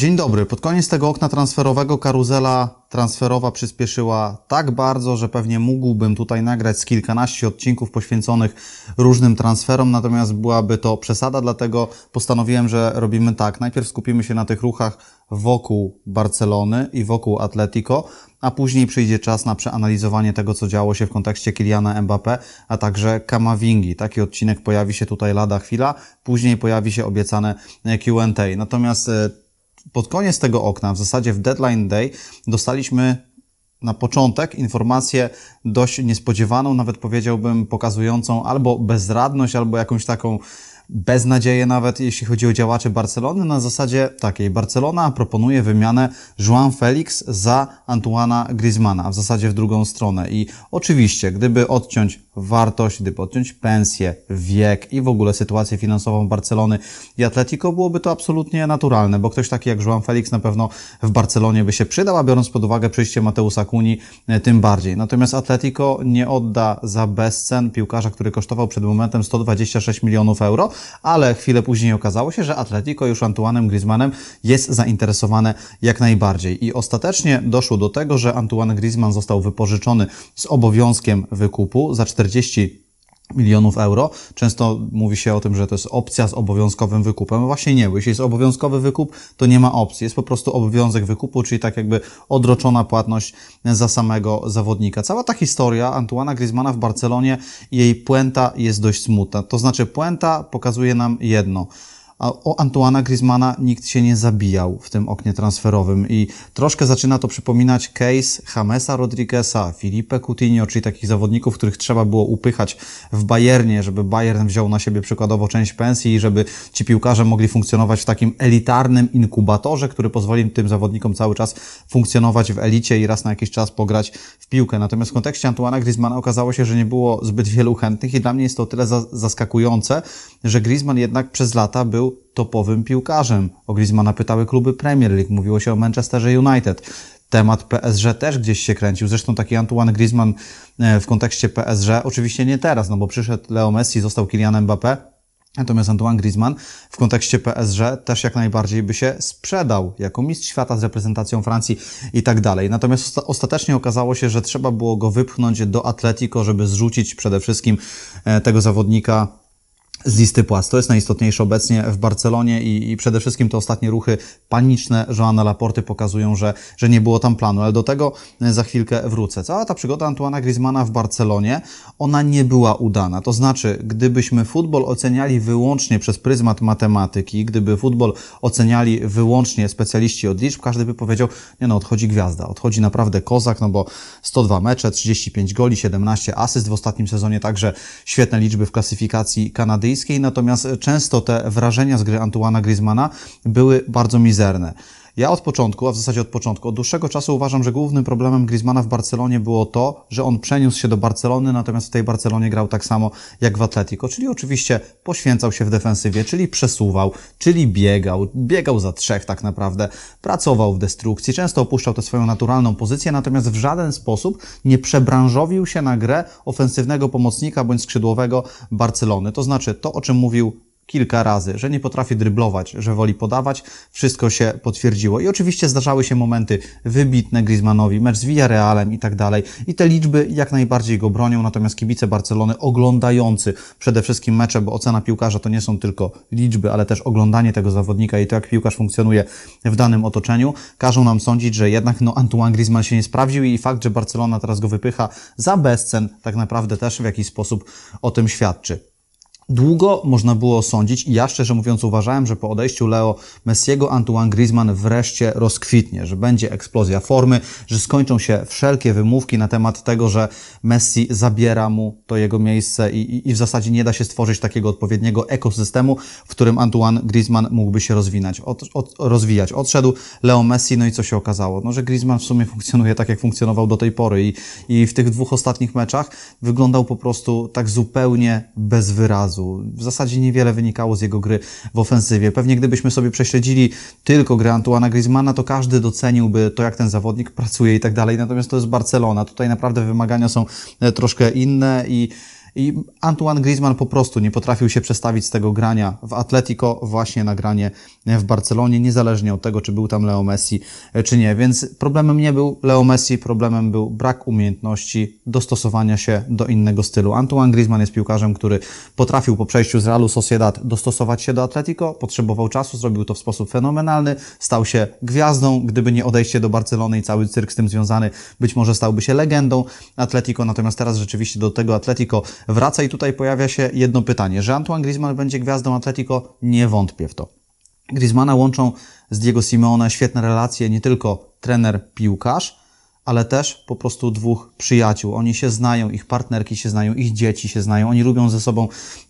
Dzień dobry. Pod koniec tego okna transferowego karuzela transferowa przyspieszyła tak bardzo, że pewnie mógłbym tutaj nagrać z kilkanaście odcinków poświęconych różnym transferom, natomiast byłaby to przesada, dlatego postanowiłem, że robimy tak. Najpierw skupimy się na tych ruchach wokół Barcelony i wokół Atletico, a później przyjdzie czas na przeanalizowanie tego, co działo się w kontekście Kiliana Mbappé, a także Kamavingi. Taki odcinek pojawi się tutaj lada chwila, później pojawi się obiecane Q&A. Natomiast e, pod koniec tego okna, w zasadzie w deadline day, dostaliśmy na początek informację dość niespodziewaną, nawet powiedziałbym pokazującą albo bezradność, albo jakąś taką beznadzieję nawet, jeśli chodzi o działaczy Barcelony, na zasadzie takiej. Barcelona proponuje wymianę Joan Felix za Antoana Griezmana, w zasadzie w drugą stronę. I oczywiście, gdyby odciąć wartość, gdy podciąć pensję, wiek i w ogóle sytuację finansową Barcelony i Atletico, byłoby to absolutnie naturalne, bo ktoś taki jak Joan Felix na pewno w Barcelonie by się przydał, a biorąc pod uwagę przyjście Mateusa Kuni, e, tym bardziej. Natomiast Atletico nie odda za bezcen piłkarza, który kosztował przed momentem 126 milionów euro, ale chwilę później okazało się, że Atletico już Antuanem Griezmannem jest zainteresowane jak najbardziej. I ostatecznie doszło do tego, że Antoine Griezmann został wypożyczony z obowiązkiem wykupu za 4 40 milionów euro. Często mówi się o tym, że to jest opcja z obowiązkowym wykupem. Właśnie nie, bo jeśli jest obowiązkowy wykup, to nie ma opcji. Jest po prostu obowiązek wykupu, czyli tak jakby odroczona płatność za samego zawodnika. Cała ta historia Antuana Griezmana w Barcelonie, jej puenta jest dość smutna. To znaczy puenta pokazuje nam jedno – a o Antoana Griezmana nikt się nie zabijał w tym oknie transferowym i troszkę zaczyna to przypominać case Jamesa Rodrigueza, Filipe Coutinho, czyli takich zawodników, których trzeba było upychać w Bayernie, żeby Bayern wziął na siebie przykładowo część pensji i żeby ci piłkarze mogli funkcjonować w takim elitarnym inkubatorze, który pozwoli tym zawodnikom cały czas funkcjonować w elicie i raz na jakiś czas pograć w piłkę. Natomiast w kontekście Antoana Griezmana okazało się, że nie było zbyt wielu chętnych i dla mnie jest to o tyle zaskakujące, że Griezmann jednak przez lata był topowym piłkarzem. O Griezmana pytały kluby Premier League, mówiło się o Manchesterze United. Temat PSG też gdzieś się kręcił. Zresztą taki Antoine Griezmann e, w kontekście PSG, oczywiście nie teraz, no bo przyszedł Leo Messi, został Kylian Mbappé, Natomiast Antoine Griezmann w kontekście PSG też jak najbardziej by się sprzedał jako mistrz świata z reprezentacją Francji i tak dalej. Natomiast ostatecznie okazało się, że trzeba było go wypchnąć do Atletico, żeby zrzucić przede wszystkim e, tego zawodnika z listy płac. To jest najistotniejsze obecnie w Barcelonie i, i przede wszystkim te ostatnie ruchy paniczne Joana Laporty pokazują, że, że nie było tam planu, ale do tego e, za chwilkę wrócę. Cała ta przygoda Antoana Griezmana w Barcelonie, ona nie była udana. To znaczy, gdybyśmy futbol oceniali wyłącznie przez pryzmat matematyki, gdyby futbol oceniali wyłącznie specjaliści od liczb, każdy by powiedział, nie no, odchodzi gwiazda, odchodzi naprawdę kozak, no bo 102 mecze, 35 goli, 17 asyst w ostatnim sezonie, także świetne liczby w klasyfikacji kanadyjskiej brytyjskiej, natomiast często te wrażenia z gry Antoana Griezmana były bardzo mizerne. Ja od początku, a w zasadzie od początku, od dłuższego czasu uważam, że głównym problemem Griezmana w Barcelonie było to, że on przeniósł się do Barcelony, natomiast w tej Barcelonie grał tak samo jak w Atletico, czyli oczywiście poświęcał się w defensywie, czyli przesuwał, czyli biegał, biegał za trzech tak naprawdę, pracował w destrukcji, często opuszczał tę swoją naturalną pozycję, natomiast w żaden sposób nie przebranżowił się na grę ofensywnego pomocnika bądź skrzydłowego Barcelony. To znaczy to, o czym mówił kilka razy, że nie potrafi dryblować, że woli podawać. Wszystko się potwierdziło. I oczywiście zdarzały się momenty wybitne Griezmannowi, mecz z Villarealem i tak dalej. I te liczby jak najbardziej go bronią, natomiast kibice Barcelony oglądający przede wszystkim mecze, bo ocena piłkarza to nie są tylko liczby, ale też oglądanie tego zawodnika i to jak piłkarz funkcjonuje w danym otoczeniu, każą nam sądzić, że jednak no Antoine Griezmann się nie sprawdził i fakt, że Barcelona teraz go wypycha za bezcen tak naprawdę też w jakiś sposób o tym świadczy długo można było osądzić i ja szczerze mówiąc uważałem, że po odejściu Leo Messiego Antoine Griezmann wreszcie rozkwitnie, że będzie eksplozja formy, że skończą się wszelkie wymówki na temat tego, że Messi zabiera mu to jego miejsce i, i, i w zasadzie nie da się stworzyć takiego odpowiedniego ekosystemu, w którym Antoine Griezmann mógłby się rozwinać, od, od, rozwijać. Odszedł Leo Messi, no i co się okazało? No, że Griezmann w sumie funkcjonuje tak, jak funkcjonował do tej pory i, i w tych dwóch ostatnich meczach wyglądał po prostu tak zupełnie bez wyrazu razu. W zasadzie niewiele wynikało z jego gry w ofensywie. Pewnie gdybyśmy sobie prześledzili tylko grę Antoana Griezmana, to każdy doceniłby to, jak ten zawodnik pracuje i tak dalej. Natomiast to jest Barcelona. Tutaj naprawdę wymagania są e, troszkę inne i i Antoine Griezmann po prostu nie potrafił się przestawić z tego grania w Atletico właśnie na granie w Barcelonie, niezależnie od tego, czy był tam Leo Messi, e, czy nie. Więc problemem nie był Leo Messi, problemem był brak umiejętności dostosowania się do innego stylu. Antoine Griezmann jest piłkarzem, który potrafił po przejściu z Realu Sociedad dostosować się do Atletico, potrzebował czasu, zrobił to w sposób fenomenalny, stał się gwiazdą. Gdyby nie odejście do Barcelony i cały cyrk z tym związany, być może stałby się legendą Atletico, natomiast teraz rzeczywiście do tego Atletico wraca i tutaj pojawia się jedno pytanie. Że Antoine Griezmann będzie gwiazdą Atletico? Nie wątpię w to. Griezmana łączą z Diego Simeona świetne relacje, nie tylko trener-piłkarz, ale też po prostu dwóch przyjaciół. Oni się znają, ich partnerki się znają, ich dzieci się znają, oni lubią ze sobą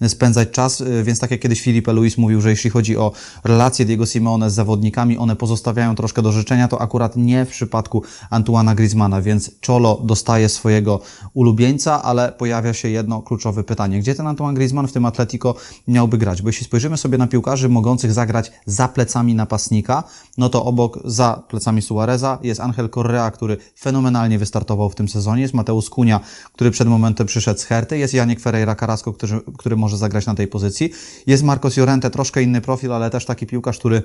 spędzać czas, y, więc tak jak kiedyś Filipe Luis mówił, że jeśli chodzi o relacje Diego Simeone z zawodnikami, one pozostawiają troszkę do życzenia, to akurat nie w przypadku Antuana Griezmana, więc Czolo dostaje swojego ulubieńca, ale pojawia się jedno kluczowe pytanie. Gdzie ten Antuan Griezmann w tym Atletico miałby grać? Bo jeśli spojrzymy sobie na piłkarzy mogących zagrać za plecami napastnika, no to obok, za plecami Suareza jest Angel Correa, który fenomenalnie wystartował w tym sezonie. Jest Mateusz Kunia, który przed momentem przyszedł z Herty. Jest Janik Ferreira Carrasco, który, który może zagrać na tej pozycji. Jest Marcos Llorente, troszkę inny profil, ale też taki piłkarz, który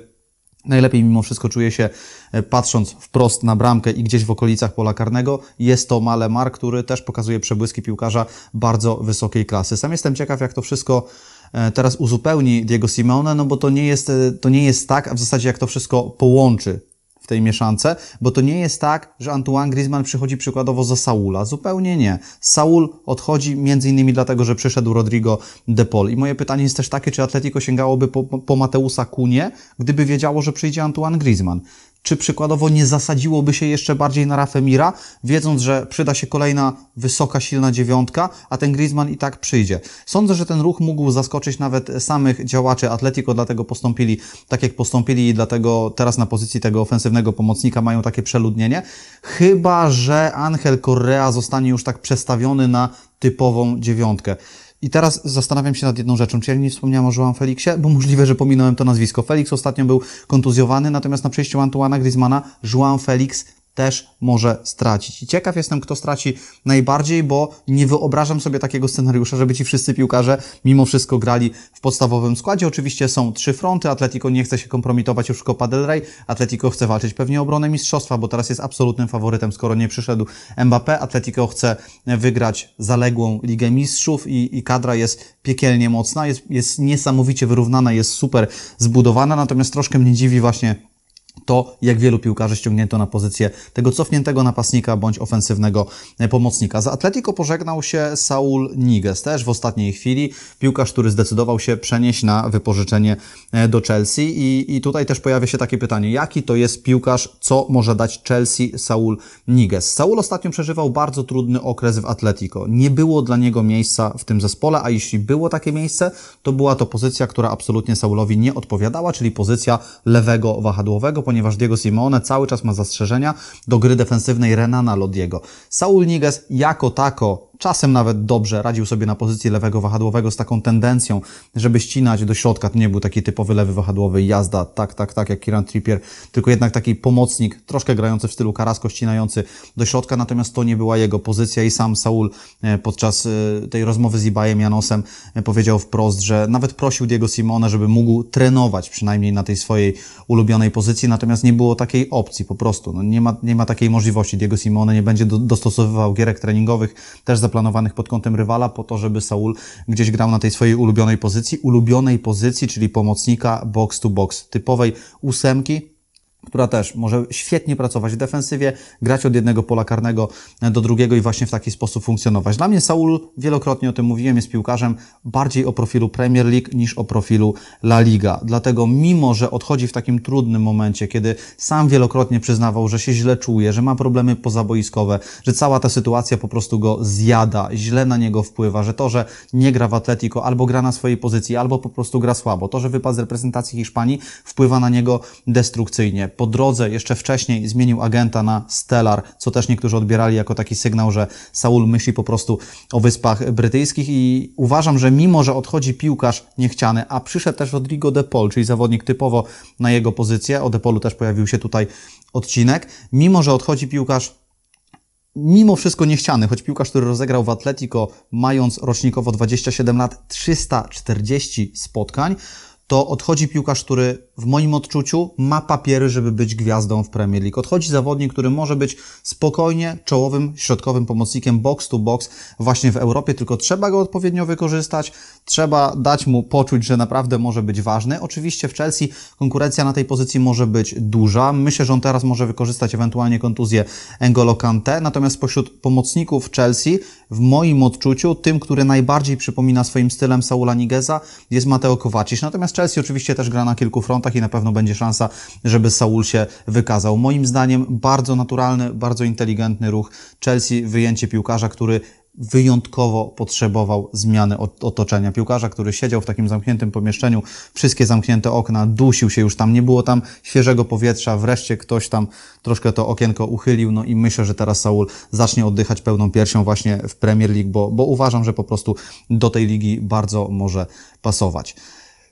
Najlepiej mimo wszystko czuje się e, patrząc wprost na bramkę i gdzieś w okolicach pola karnego. Jest to Malemar, który też pokazuje przebłyski piłkarza bardzo wysokiej klasy. Sam jestem ciekaw, jak to wszystko e, teraz uzupełni Diego Simeone, no bo to nie jest, e, to nie jest tak, a w zasadzie jak to wszystko połączy w tej mieszance, bo to nie jest tak, że Antoine Griezmann przychodzi przykładowo za Saula. Zupełnie nie. Saul odchodzi między innymi dlatego, że przyszedł Rodrigo De Paul. I moje pytanie jest też takie, czy Atletico sięgałoby po, po Mateusa Kunie, gdyby wiedziało, że przyjdzie Antoine Griezmann. Czy przykładowo nie zasadziłoby się jeszcze bardziej na Rafę Mira, wiedząc, że przyda się kolejna wysoka, silna dziewiątka, a ten Griezmann i tak przyjdzie? Sądzę, że ten ruch mógł zaskoczyć nawet samych działaczy Atletico, dlatego postąpili tak, jak postąpili i dlatego teraz na pozycji tego ofensywnego pomocnika mają takie przeludnienie. Chyba, że Angel Correa zostanie już tak przestawiony na typową dziewiątkę. I teraz zastanawiam się nad jedną rzeczą. Czy ja nie wspomniałem o João Felixie? Bo możliwe, że pominąłem to nazwisko. Felix ostatnio był kontuzjowany, natomiast na przejściu Antoana Griezmana João Felix też może stracić. I ciekaw jestem, kto straci najbardziej, bo nie wyobrażam sobie takiego scenariusza, żeby ci wszyscy piłkarze mimo wszystko grali w podstawowym składzie. Oczywiście są trzy fronty. Atletico nie chce się kompromitować już Copa del Rey. Atletico chce walczyć pewnie o obronę mistrzostwa, bo teraz jest absolutnym faworytem, skoro nie przyszedł Mbappé. Atletico chce wygrać zaległą Ligę Mistrzów i, i kadra jest piekielnie mocna, jest, jest niesamowicie wyrównana, jest super zbudowana, natomiast troszkę mnie dziwi właśnie to, jak wielu piłkarzy ściągnięto na pozycję tego cofniętego napastnika bądź ofensywnego pomocnika. Za Atletico pożegnał się Saul Niges też w ostatniej chwili. Piłkarz, który zdecydował się przenieść na wypożyczenie e, do Chelsea i, i tutaj też pojawia się takie pytanie, jaki to jest piłkarz, co może dać Chelsea Saul Niges? Saul ostatnio przeżywał bardzo trudny okres w Atletico. Nie było dla niego miejsca w tym zespole, a jeśli było takie miejsce, to była to pozycja, która absolutnie Saulowi nie odpowiadała, czyli pozycja lewego wahadłowego, ponieważ ponieważ Diego Simone cały czas ma zastrzeżenia do gry defensywnej Renana Lodiego. Saul Niguez jako tako czasem nawet dobrze radził sobie na pozycji lewego wahadłowego z taką tendencją, żeby ścinać do środka. To nie był taki typowy lewy wahadłowy jazda, tak, tak, tak, jak Kieran Trippier, tylko jednak taki pomocnik, troszkę grający w stylu Karasko, ścinający do środka, natomiast to nie była jego pozycja i sam Saul e, podczas e, tej rozmowy z Ibajem Janosem e, powiedział wprost, że nawet prosił Diego Simona, żeby mógł trenować przynajmniej na tej swojej ulubionej pozycji, natomiast nie było takiej opcji po prostu. No nie, ma, nie ma takiej możliwości. Diego Simone nie będzie do, dostosowywał gierek treningowych też zaplanowanych pod kątem rywala, po to, żeby Saul gdzieś grał na tej swojej ulubionej pozycji, ulubionej pozycji, czyli pomocnika box to box, typowej ósemki, która też może świetnie pracować w defensywie, grać od jednego pola karnego do drugiego i właśnie w taki sposób funkcjonować. Dla mnie Saul, wielokrotnie o tym mówiłem, jest piłkarzem bardziej o profilu Premier League niż o profilu La Liga. Dlatego mimo, że odchodzi w takim trudnym momencie, kiedy sam wielokrotnie przyznawał, że się źle czuje, że ma problemy pozaboiskowe, że cała ta sytuacja po prostu go zjada, źle na niego wpływa, że to, że nie gra w Atletico, albo gra na swojej pozycji, albo po prostu gra słabo, to, że wypadł z reprezentacji Hiszpanii wpływa na niego destrukcyjnie po drodze jeszcze wcześniej zmienił agenta na Stellar, co też niektórzy odbierali jako taki sygnał, że Saul myśli po prostu o Wyspach Brytyjskich i uważam, że mimo, że odchodzi piłkarz niechciany, a przyszedł też Rodrigo De Paul, czyli zawodnik typowo na jego pozycję, o De Paulu też pojawił się tutaj odcinek, mimo, że odchodzi piłkarz mimo wszystko niechciany, choć piłkarz, który rozegrał w Atletico, mając rocznikowo 27 lat, 340 spotkań, to odchodzi piłkarz, który w moim odczuciu ma papiery, żeby być gwiazdą w Premier League. Odchodzi zawodnik, który może być spokojnie czołowym, środkowym pomocnikiem box to box właśnie w Europie, tylko trzeba go odpowiednio wykorzystać, trzeba dać mu poczuć, że naprawdę może być ważny. Oczywiście w Chelsea konkurencja na tej pozycji może być duża. Myślę, że on teraz może wykorzystać ewentualnie kontuzję N'Golo Kante, natomiast pośród pomocników Chelsea w moim odczuciu tym, który najbardziej przypomina swoim stylem Saula Nigeza jest Mateo Kovacic. Natomiast Chelsea oczywiście też gra na kilku frontach i na pewno będzie szansa, żeby Saul się wykazał. Moim zdaniem bardzo naturalny, bardzo inteligentny ruch Chelsea, wyjęcie piłkarza, który wyjątkowo potrzebował zmiany otoczenia. Piłkarza, który siedział w takim zamkniętym pomieszczeniu, wszystkie zamknięte okna, dusił się już tam, nie było tam świeżego powietrza, wreszcie ktoś tam troszkę to okienko uchylił, no i myślę, że teraz Saul zacznie oddychać pełną piersią właśnie w Premier League, bo, bo uważam, że po prostu do tej ligi bardzo może pasować.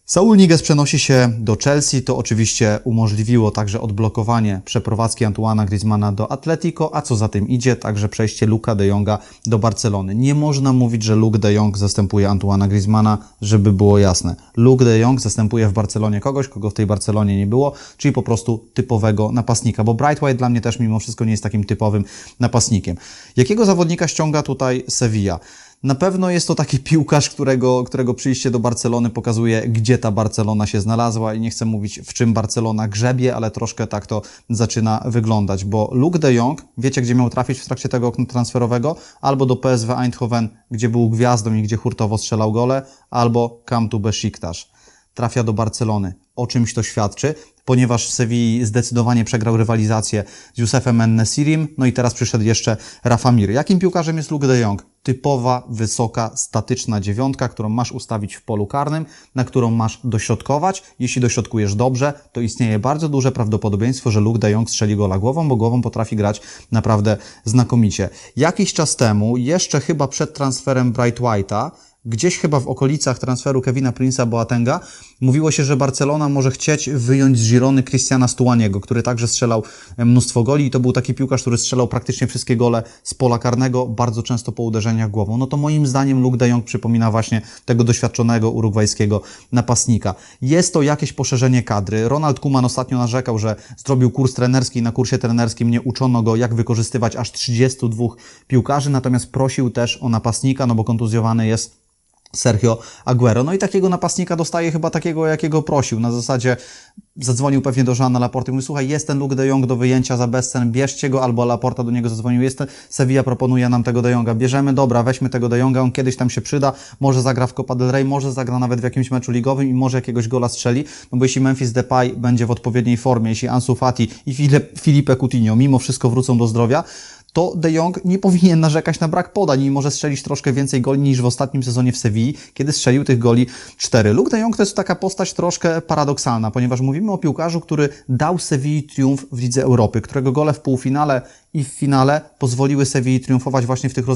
Saul Niges przenosi się do Chelsea. To oczywiście umożliwiło także odblokowanie przeprowadzki Antuana Griezmana do Atletico, a co za tym idzie, także przejście Luka de Jonga do Barcelony. Nie można mówić, że Luke de Jong zastępuje Antuana Griezmana, żeby było jasne. Luke de Jong zastępuje w Barcelonie kogoś, kogo w tej Barcelonie nie było, czyli po prostu typowego napastnika, bo Bright White dla mnie też mimo wszystko nie jest takim typowym napastnikiem. Jakiego zawodnika ściąga tutaj Sevilla? Na pewno jest to taki piłkarz, którego, którego przyjście do Barcelony pokazuje, gdzie ta Barcelona się znalazła i nie chcę mówić, w czym Barcelona grzebie, ale troszkę tak to zaczyna wyglądać, bo Luke de Jong, wiecie, gdzie miał trafić w trakcie tego okna transferowego? Albo do PSW Eindhoven, gdzie był gwiazdą i gdzie hurtowo strzelał gole, albo Kamtu Besiktas trafia do Barcelony. O czymś to świadczy, ponieważ Sewilli zdecydowanie przegrał rywalizację z Józefem Ennesirim, no i teraz przyszedł jeszcze Rafa Mir. Jakim piłkarzem jest Luke de Jong? Typowa, wysoka, statyczna dziewiątka, którą masz ustawić w polu karnym, na którą masz dośrodkować. Jeśli dośrodkujesz dobrze, to istnieje bardzo duże prawdopodobieństwo, że Luke de Jong strzeli gola głową, bo głową potrafi grać naprawdę znakomicie. Jakiś czas temu, jeszcze chyba przed transferem Bright White'a, gdzieś chyba w okolicach transferu Kevina Prince'a Boatenga mówiło się, że Barcelona może chcieć wyjąć z Girony Cristiana Stuaniego, który także strzelał mnóstwo goli i to był taki piłkarz, który strzelał praktycznie wszystkie gole z pola karnego, bardzo często po uderzeniach głową. No to moim zdaniem Luke de Jong przypomina właśnie tego doświadczonego urugwajskiego napastnika. Jest to jakieś poszerzenie kadry. Ronald Kuman ostatnio narzekał, że zrobił kurs trenerski i na kursie trenerskim nie uczono go, jak wykorzystywać aż 32 piłkarzy, natomiast prosił też o napastnika, no bo kontuzjowany jest Sergio Aguero. No i takiego napastnika dostaje chyba takiego, jakiego prosił. Na zasadzie zadzwonił pewnie do Żana Laporty i słuchaj, jest ten Luke de Jong do wyjęcia za bezcen, bierzcie go, albo Laporta do niego zadzwonił, jest ten, Sevilla proponuje nam tego de Jonga, bierzemy, dobra, weźmy tego de Jonga, on kiedyś tam się przyda, może zagra w Copa del Rey, może zagra nawet w jakimś meczu ligowym i może jakiegoś gola strzeli, no bo jeśli Memphis Depay będzie w odpowiedniej formie, jeśli Ansu Fati i Filipe Coutinho mimo wszystko wrócą do zdrowia, to De Jong nie powinien narzekać na brak podań i może strzelić troszkę więcej goli niż w ostatnim sezonie w Sewilli, kiedy strzelił tych goli 4. Luke De Jong to jest taka postać troszkę paradoksalna, ponieważ mówimy o piłkarzu, który dał Sewilli triumf w Lidze Europy, którego gole w półfinale i w finale pozwoliły Sewilli triumfować właśnie w tych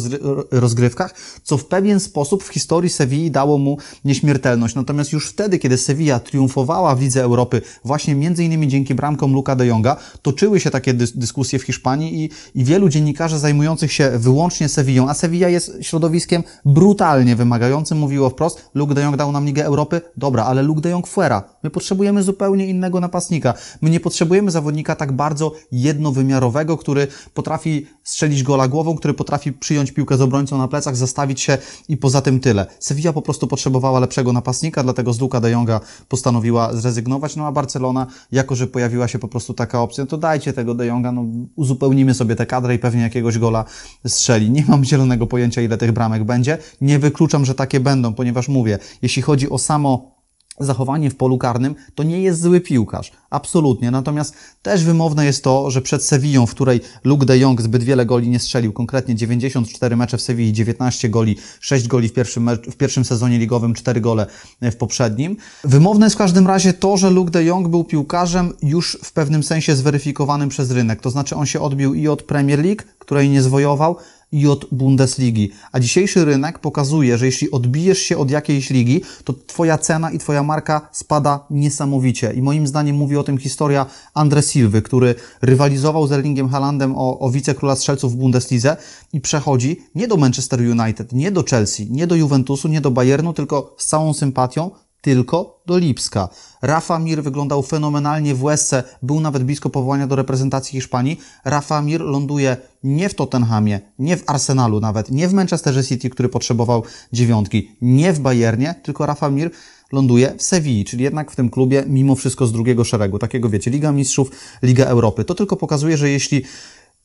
rozgrywkach, co w pewien sposób w historii Sewilli dało mu nieśmiertelność. Natomiast już wtedy, kiedy Sevilla triumfowała w Lidze Europy, właśnie między innymi dzięki bramkom Luka de Jonga, toczyły się takie dys dyskusje w Hiszpanii i, i wielu dziennikarzy zajmujących się wyłącznie Sewillą, a Sevilla jest środowiskiem brutalnie wymagającym, mówiło wprost, Luke de Jong dał nam Ligę Europy, dobra, ale Luke de Jong fuera. My potrzebujemy zupełnie innego napastnika. My nie potrzebujemy zawodnika tak bardzo jednowymiarowego, który potrafi strzelić gola głową, który potrafi przyjąć piłkę z obrońcą na plecach, zastawić się i poza tym tyle. Sevilla po prostu potrzebowała lepszego napastnika, dlatego z Luka de Jonga postanowiła zrezygnować, no a Barcelona, jako że pojawiła się po prostu taka opcja, to dajcie tego de Jonga, no uzupełnimy sobie tę kadrę i pewnie jakiegoś gola strzeli. Nie mam zielonego pojęcia, ile tych bramek będzie. Nie wykluczam, że takie będą, ponieważ mówię, jeśli chodzi o samo zachowanie w polu karnym, to nie jest zły piłkarz. Absolutnie. Natomiast też wymowne jest to, że przed Sewillą, w której Luke de Jong zbyt wiele goli nie strzelił, konkretnie 94 mecze w Sewilli, 19 goli, 6 goli w pierwszym, w pierwszym sezonie ligowym, 4 gole w poprzednim. Wymowne jest w każdym razie to, że Luke de Jong był piłkarzem już w pewnym sensie zweryfikowanym przez rynek. To znaczy on się odbił i od Premier League, której nie zwojował, i od Bundesligi. A dzisiejszy rynek pokazuje, że jeśli odbijesz się od jakiejś ligi, to Twoja cena i Twoja marka spada niesamowicie. I moim zdaniem mówi o tym historia Andre Silwy, który rywalizował z Erlingiem Haalandem o, o wicekróla strzelców w Bundeslize i przechodzi nie do Manchester United, nie do Chelsea, nie do Juventusu, nie do Bayernu, tylko z całą sympatią tylko do Lipska. Rafa Mir wyglądał fenomenalnie w Łesce, był nawet blisko powołania do reprezentacji Hiszpanii. Rafa Mir ląduje nie w Tottenhamie, nie w Arsenalu nawet, nie w Manchesterze City, który potrzebował dziewiątki, nie w Bayernie, tylko Rafa Mir ląduje w Sewilli, czyli jednak w tym klubie mimo wszystko z drugiego szeregu. Takiego wiecie, Liga Mistrzów, Liga Europy. To tylko pokazuje, że jeśli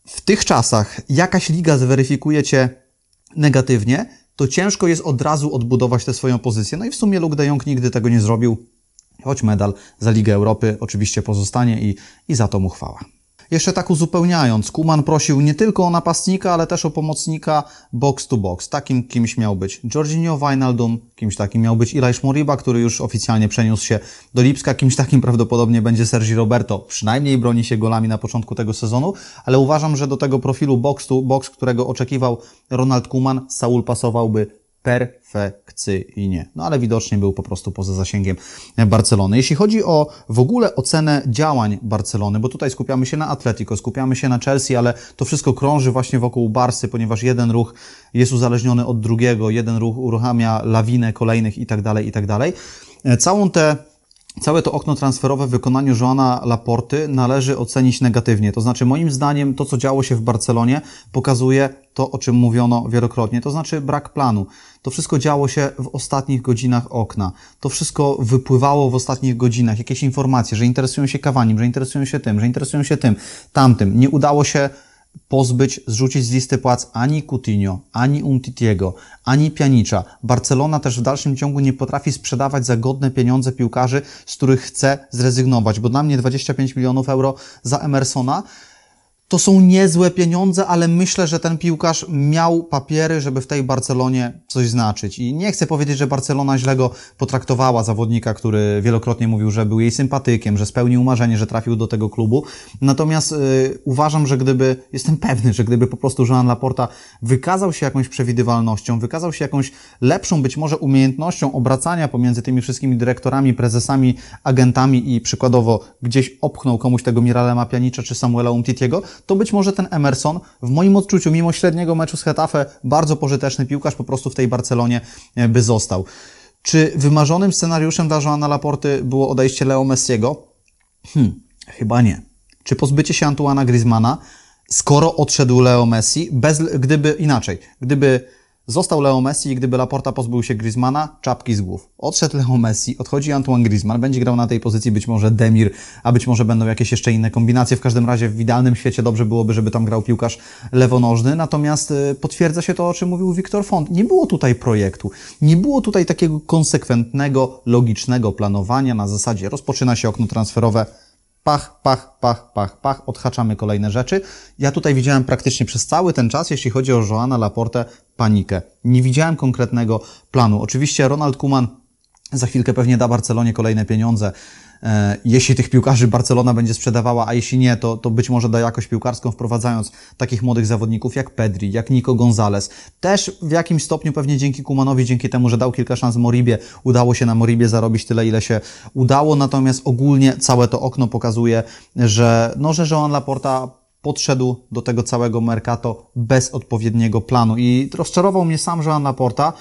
w tych czasach jakaś liga zweryfikuje cię negatywnie, to ciężko jest od razu odbudować tę swoją pozycję. No i w sumie Luke de Jong nigdy tego nie zrobił, choć medal za Ligę Europy oczywiście pozostanie i, i za to mu chwała. Jeszcze tak uzupełniając, Kuman prosił nie tylko o napastnika, ale też o pomocnika box to box. Takim kimś miał być Jorginho Wijnaldum, kimś takim miał być Ilaisz Moriba, który już oficjalnie przeniósł się do Lipska, kimś takim prawdopodobnie będzie Sergi Roberto. Przynajmniej broni się golami na początku tego sezonu, ale uważam, że do tego profilu box to box, którego oczekiwał Ronald Kuman, Saul pasowałby perfekcyjnie. No ale widocznie był po prostu poza zasięgiem Barcelony. Jeśli chodzi o w ogóle ocenę działań Barcelony, bo tutaj skupiamy się na Atletico, skupiamy się na Chelsea, ale to wszystko krąży właśnie wokół Barsy, ponieważ jeden ruch jest uzależniony od drugiego, jeden ruch uruchamia lawinę kolejnych i tak dalej, i tak dalej. E, całą tę Całe to okno transferowe w wykonaniu Joana Laporty należy ocenić negatywnie. To znaczy, moim zdaniem, to co działo się w Barcelonie pokazuje to, o czym mówiono wielokrotnie, to znaczy brak planu. To wszystko działo się w ostatnich godzinach okna. To wszystko wypływało w ostatnich godzinach. Jakieś informacje, że interesują się kawaniem, że interesują się tym, że interesują się tym, tamtym. Nie udało się pozbyć, zrzucić z listy płac ani Coutinho, ani Umtitiego, ani Pianicza. Barcelona też w dalszym ciągu nie potrafi sprzedawać za godne pieniądze piłkarzy, z których chce zrezygnować, bo dla mnie 25 milionów euro za Emersona to są niezłe pieniądze, ale myślę, że ten piłkarz miał papiery, żeby w tej Barcelonie coś znaczyć. I nie chcę powiedzieć, że Barcelona źle go potraktowała, zawodnika, który wielokrotnie mówił, że był jej sympatykiem, że spełnił marzenie, że trafił do tego klubu. Natomiast yy, uważam, że gdyby, jestem pewny, że gdyby po prostu Jean Laporta wykazał się jakąś przewidywalnością, wykazał się jakąś lepszą być może umiejętnością obracania pomiędzy tymi wszystkimi dyrektorami, prezesami, agentami i przykładowo gdzieś opchnął komuś tego Miralema Pianicza czy Samuela Umtitiego, to być może ten Emerson, w moim odczuciu, mimo średniego meczu z Hetafe, bardzo pożyteczny piłkarz po prostu w tej Barcelonie e, by został. Czy wymarzonym scenariuszem dla Joana Laporty było odejście Leo Messiego? Hmm, chyba nie. Czy pozbycie się Antuana Griezmana, skoro odszedł Leo Messi, bez, gdyby inaczej, gdyby Został Leo Messi i gdyby Laporta pozbył się Griezmana, czapki z głów. Odszedł Leo Messi, odchodzi Antoine Griezmann, będzie grał na tej pozycji być może Demir, a być może będą jakieś jeszcze inne kombinacje. W każdym razie w idealnym świecie dobrze byłoby, żeby tam grał piłkarz lewonożny, natomiast e, potwierdza się to, o czym mówił Wiktor Font. Nie było tutaj projektu, nie było tutaj takiego konsekwentnego, logicznego planowania na zasadzie rozpoczyna się okno transferowe, Pach, pach, pach, pach, pach, odhaczamy kolejne rzeczy. Ja tutaj widziałem praktycznie przez cały ten czas, jeśli chodzi o Joana Laporte, panikę. Nie widziałem konkretnego planu. Oczywiście Ronald Kuman za chwilkę pewnie da Barcelonie kolejne pieniądze. E, jeśli tych piłkarzy Barcelona będzie sprzedawała, a jeśli nie, to, to być może da jakość piłkarską, wprowadzając takich młodych zawodników jak Pedri, jak Nico Gonzalez. Też w jakimś stopniu pewnie dzięki Kumanowi, dzięki temu, że dał kilka szans Moribie, udało się na Moribie zarobić tyle, ile się udało. Natomiast ogólnie całe to okno pokazuje, że, no, że Joan Laporta podszedł do tego całego Mercato bez odpowiedniego planu. I rozczarował mnie sam Joan Laporta,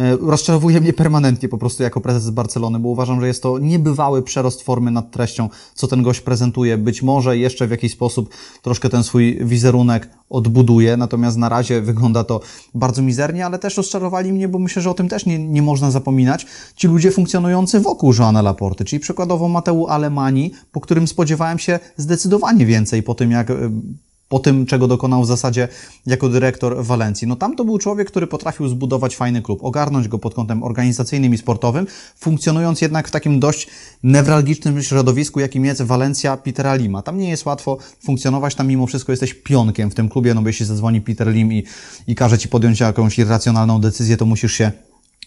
E, rozczarowuje mnie permanentnie po prostu jako prezes Barcelony, bo uważam, że jest to niebywały przerost formy nad treścią, co ten gość prezentuje. Być może jeszcze w jakiś sposób troszkę ten swój wizerunek odbuduje, natomiast na razie wygląda to bardzo mizernie, ale też rozczarowali mnie, bo myślę, że o tym też nie, nie można zapominać. Ci ludzie funkcjonujący wokół Joana Laporty, czyli przykładowo Mateu Alemani, po którym spodziewałem się zdecydowanie więcej po tym, jak e, po tym, czego dokonał w zasadzie jako dyrektor Walencji. No tam to był człowiek, który potrafił zbudować fajny klub, ogarnąć go pod kątem organizacyjnym i sportowym, funkcjonując jednak w takim dość newralgicznym środowisku, jakim jest Walencja Petera Lima. Tam nie jest łatwo funkcjonować, tam mimo wszystko jesteś pionkiem w tym klubie, no bo jeśli zadzwoni Peter Lim i, i każe ci podjąć jakąś irracjonalną decyzję, to musisz się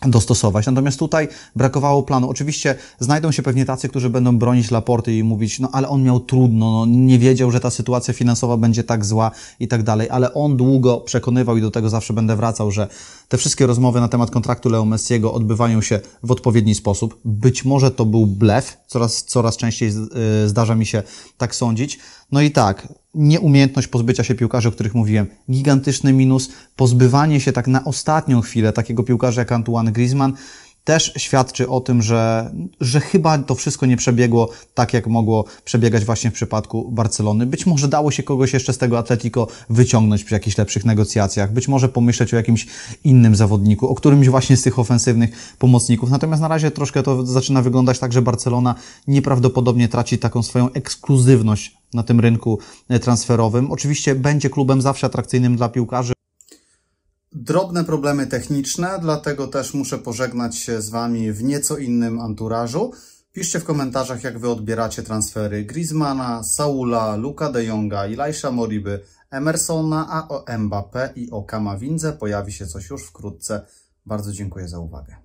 dostosować. Natomiast tutaj brakowało planu. Oczywiście znajdą się pewnie tacy, którzy będą bronić Laporty i mówić, no ale on miał trudno, no, nie wiedział, że ta sytuacja finansowa będzie tak zła i tak dalej, ale on długo przekonywał i do tego zawsze będę wracał, że te wszystkie rozmowy na temat kontraktu Leo Messiego odbywają się w odpowiedni sposób. Być może to był blef, coraz, coraz częściej y, zdarza mi się tak sądzić. No i tak, nieumiejętność pozbycia się piłkarzy, o których mówiłem, gigantyczny minus, pozbywanie się tak na ostatnią chwilę takiego piłkarza jak Antoine Griezmann, też świadczy o tym, że, że chyba to wszystko nie przebiegło tak, jak mogło przebiegać właśnie w przypadku Barcelony. Być może dało się kogoś jeszcze z tego Atletico wyciągnąć przy jakichś lepszych negocjacjach, być może pomyśleć o jakimś innym zawodniku, o którymś właśnie z tych ofensywnych pomocników. Natomiast na razie troszkę to zaczyna wyglądać tak, że Barcelona nieprawdopodobnie traci taką swoją ekskluzywność na tym rynku e, transferowym. Oczywiście będzie klubem zawsze atrakcyjnym dla piłkarzy. Drobne problemy techniczne, dlatego też muszę pożegnać się z Wami w nieco innym anturażu. Piszcie w komentarzach, jak Wy odbieracie transfery Griezmana, Saula, Luka de Jonga, Ilajsza Moriby, Emersona, a o Mbappé i o Kamawindze pojawi się coś już wkrótce. Bardzo dziękuję za uwagę.